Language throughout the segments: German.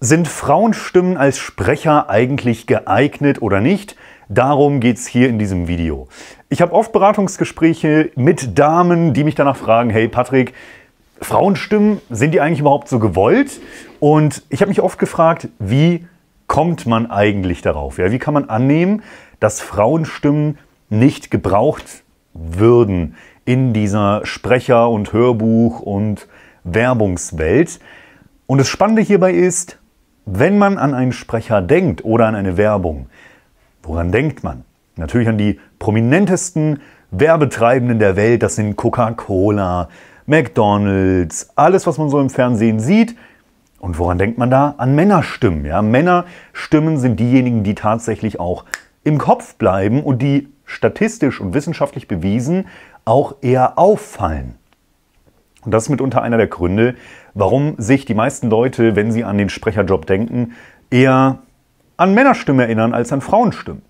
Sind Frauenstimmen als Sprecher eigentlich geeignet oder nicht? Darum geht es hier in diesem Video. Ich habe oft Beratungsgespräche mit Damen, die mich danach fragen, hey Patrick, Frauenstimmen, sind die eigentlich überhaupt so gewollt? Und ich habe mich oft gefragt, wie kommt man eigentlich darauf? Ja, wie kann man annehmen, dass Frauenstimmen nicht gebraucht würden in dieser Sprecher- und Hörbuch- und Werbungswelt? Und das Spannende hierbei ist, wenn man an einen Sprecher denkt oder an eine Werbung, woran denkt man? Natürlich an die prominentesten Werbetreibenden der Welt. Das sind Coca-Cola, McDonald's, alles, was man so im Fernsehen sieht. Und woran denkt man da? An Männerstimmen. Ja? Männerstimmen sind diejenigen, die tatsächlich auch im Kopf bleiben und die statistisch und wissenschaftlich bewiesen auch eher auffallen. Und das ist mitunter einer der Gründe, warum sich die meisten Leute, wenn sie an den Sprecherjob denken, eher an Männerstimmen erinnern als an Frauenstimmen.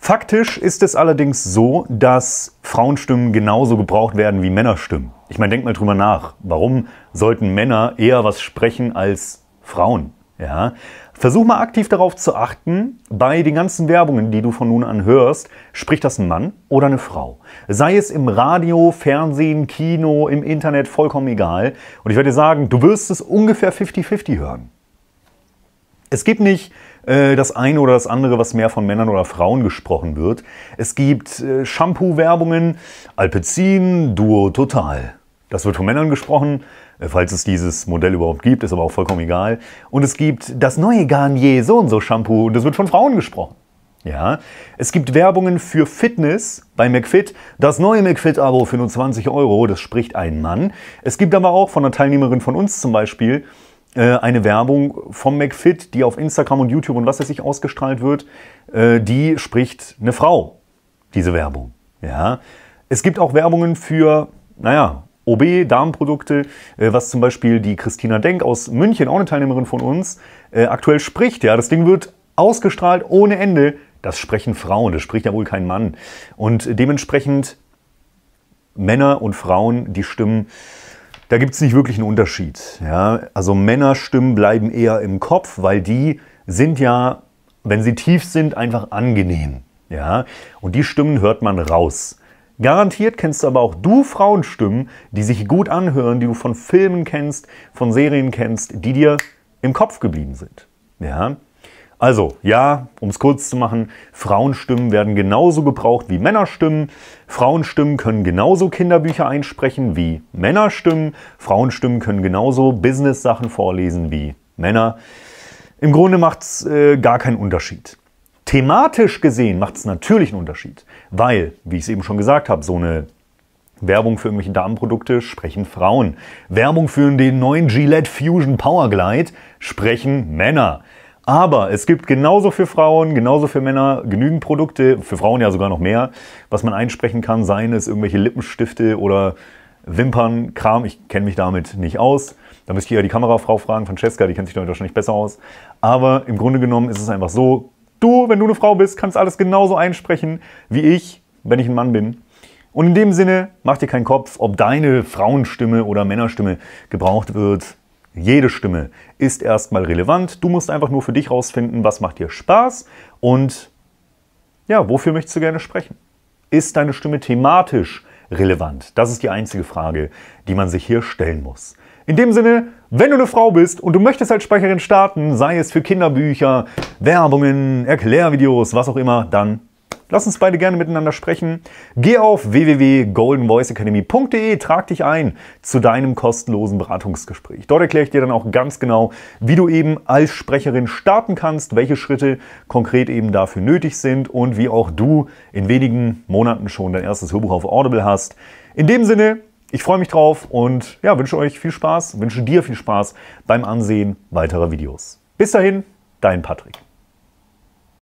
Faktisch ist es allerdings so, dass Frauenstimmen genauso gebraucht werden wie Männerstimmen. Ich meine, denk mal drüber nach. Warum sollten Männer eher was sprechen als Frauen? Ja? Versuch mal aktiv darauf zu achten, bei den ganzen Werbungen, die du von nun an hörst, spricht das ein Mann oder eine Frau. Sei es im Radio, Fernsehen, Kino, im Internet, vollkommen egal. Und ich werde dir sagen, du wirst es ungefähr 50-50 hören. Es gibt nicht äh, das eine oder das andere, was mehr von Männern oder Frauen gesprochen wird. Es gibt äh, Shampoo-Werbungen, Alpecin, Duo Total. Das wird von Männern gesprochen, äh, falls es dieses Modell überhaupt gibt, ist aber auch vollkommen egal. Und es gibt das neue Garnier so und so Shampoo und das wird von Frauen gesprochen. Ja, es gibt Werbungen für Fitness bei McFit. Das neue McFit-Abo für nur 20 Euro, das spricht ein Mann. Es gibt aber auch von einer Teilnehmerin von uns zum Beispiel äh, eine Werbung vom McFit, die auf Instagram und YouTube und was weiß ich ausgestrahlt wird. Äh, die spricht eine Frau, diese Werbung. Ja, es gibt auch Werbungen für, naja, OB-Damenprodukte, äh, was zum Beispiel die Christina Denk aus München, auch eine Teilnehmerin von uns, äh, aktuell spricht. Ja, das Ding wird ausgestrahlt ohne Ende. Das sprechen Frauen, das spricht ja wohl kein Mann. Und dementsprechend Männer und Frauen, die Stimmen, da gibt es nicht wirklich einen Unterschied. Ja? Also Männerstimmen bleiben eher im Kopf, weil die sind ja, wenn sie tief sind, einfach angenehm. Ja? Und die Stimmen hört man raus. Garantiert kennst aber auch du Frauenstimmen, die sich gut anhören, die du von Filmen kennst, von Serien kennst, die dir im Kopf geblieben sind. Ja? Also, ja, um es kurz zu machen, Frauenstimmen werden genauso gebraucht wie Männerstimmen. Frauenstimmen können genauso Kinderbücher einsprechen wie Männerstimmen. Frauenstimmen können genauso Business-Sachen vorlesen wie Männer. Im Grunde macht es äh, gar keinen Unterschied. Thematisch gesehen macht es natürlich einen Unterschied, weil, wie ich es eben schon gesagt habe, so eine Werbung für irgendwelche Damenprodukte sprechen Frauen. Werbung für den neuen Gillette Fusion Power Glide sprechen Männer. Aber es gibt genauso für Frauen, genauso für Männer genügend Produkte, für Frauen ja sogar noch mehr, was man einsprechen kann, seien es irgendwelche Lippenstifte oder Wimpernkram. Ich kenne mich damit nicht aus. Da müsste ich ja die Kamerafrau fragen, Francesca, die kennt sich damit wahrscheinlich besser aus. Aber im Grunde genommen ist es einfach so, Du, wenn du eine Frau bist, kannst alles genauso einsprechen wie ich, wenn ich ein Mann bin. Und in dem Sinne, mach dir keinen Kopf, ob deine Frauenstimme oder Männerstimme gebraucht wird. Jede Stimme ist erstmal relevant. Du musst einfach nur für dich rausfinden, was macht dir Spaß und ja, wofür möchtest du gerne sprechen? Ist deine Stimme thematisch relevant? Das ist die einzige Frage, die man sich hier stellen muss. In dem Sinne, wenn du eine Frau bist und du möchtest als Sprecherin starten, sei es für Kinderbücher, Werbungen, Erklärvideos, was auch immer, dann lass uns beide gerne miteinander sprechen. Geh auf www.goldenvoiceacademy.de, trag dich ein zu deinem kostenlosen Beratungsgespräch. Dort erkläre ich dir dann auch ganz genau, wie du eben als Sprecherin starten kannst, welche Schritte konkret eben dafür nötig sind und wie auch du in wenigen Monaten schon dein erstes Hörbuch auf Audible hast. In dem Sinne, ich freue mich drauf und ja, wünsche euch viel Spaß, wünsche dir viel Spaß beim Ansehen weiterer Videos. Bis dahin, dein Patrick.